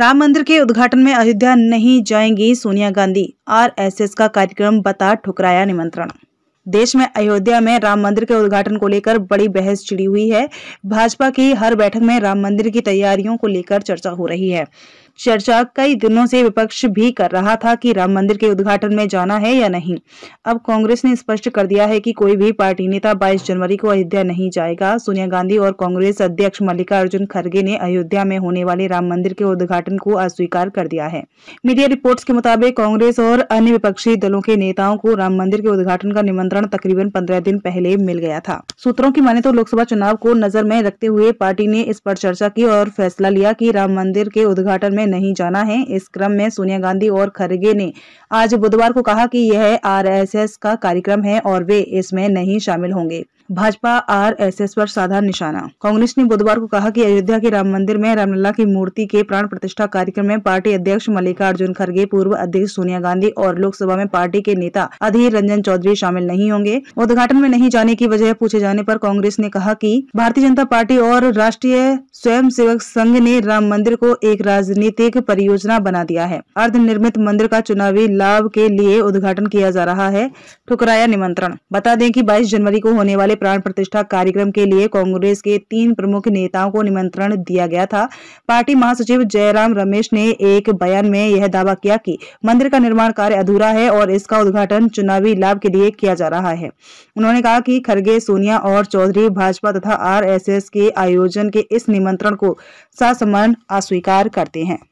राम मंदिर के उद्घाटन में अयोध्या नहीं जाएंगी सोनिया गांधी आरएसएस का कार्यक्रम बता ठुकराया निमंत्रण देश में अयोध्या में राम मंदिर के उद्घाटन को लेकर बड़ी बहस छिड़ी हुई है भाजपा की हर बैठक में राम मंदिर की तैयारियों को लेकर चर्चा हो रही है चर्चा कई दिनों से विपक्ष भी कर रहा था कि राम मंदिर के उद्घाटन में जाना है या नहीं अब कांग्रेस ने स्पष्ट कर दिया है कि कोई भी पार्टी नेता 22 जनवरी को अयोध्या नहीं जाएगा सोनिया गांधी और कांग्रेस अध्यक्ष मल्लिकार्जुन खड़गे ने अयोध्या में होने वाले राम मंदिर के उद्घाटन को अस्वीकार कर दिया है मीडिया रिपोर्ट के मुताबिक कांग्रेस और अन्य विपक्षी दलों के नेताओं को राम मंदिर के उद्घाटन का निमंत्रण तकरीबन पंद्रह दिन पहले मिल गया था सूत्रों की माने तो लोकसभा चुनाव को नजर में रखते हुए पार्टी ने इस पर चर्चा की और फैसला लिया की राम मंदिर के उद्घाटन में नहीं जाना है इस क्रम में सोनिया गांधी और खरगे ने आज बुधवार को कहा कि यह आरएसएस का कार्यक्रम है और वे इसमें नहीं शामिल होंगे भाजपा आर एस एस पर साधा निशाना कांग्रेस ने बुधवार को कहा कि अयोध्या के राम मंदिर में रामलला की मूर्ति के प्राण प्रतिष्ठा कार्यक्रम में पार्टी अध्यक्ष मल्लिकार्जुन खड़गे पूर्व अध्यक्ष सोनिया गांधी और लोकसभा में पार्टी के नेता अधीर रंजन चौधरी शामिल नहीं होंगे उद्घाटन में नहीं जाने की वजह पूछे जाने पर कांग्रेस ने कहा की भारतीय जनता पार्टी और राष्ट्रीय स्वयं सेवक संघ ने राम मंदिर को एक राजनीतिक तक परियोजना बना दिया है अर्ध निर्मित मंदिर का चुनावी लाभ के लिए उद्घाटन किया जा रहा है ठुकराया निमंत्रण बता दें कि 22 जनवरी को होने वाले प्राण प्रतिष्ठा कार्यक्रम के लिए कांग्रेस के तीन प्रमुख नेताओं को निमंत्रण दिया गया था पार्टी महासचिव जयराम रमेश ने एक बयान में यह दावा किया कि मंदिर का निर्माण कार्य अधूरा है और इसका उद्घाटन चुनावी लाभ के लिए किया जा रहा है उन्होंने कहा कि खरगे सोनिया और चौधरी भाजपा तथा आरएसएस के आयोजन के इस निमंत्रण को सासमान अस्वीकार करते हैं